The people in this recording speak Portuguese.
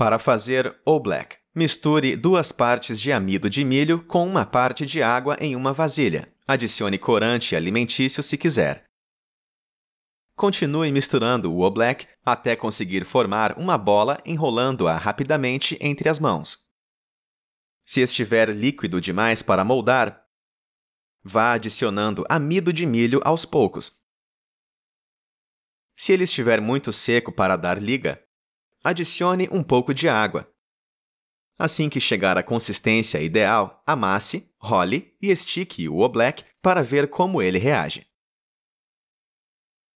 Para fazer o black, misture duas partes de amido de milho com uma parte de água em uma vasilha. Adicione corante alimentício se quiser. Continue misturando o black até conseguir formar uma bola enrolando-a rapidamente entre as mãos. Se estiver líquido demais para moldar, vá adicionando amido de milho aos poucos. Se ele estiver muito seco para dar liga, adicione um pouco de água. Assim que chegar à consistência ideal, amasse, role e estique o Black para ver como ele reage.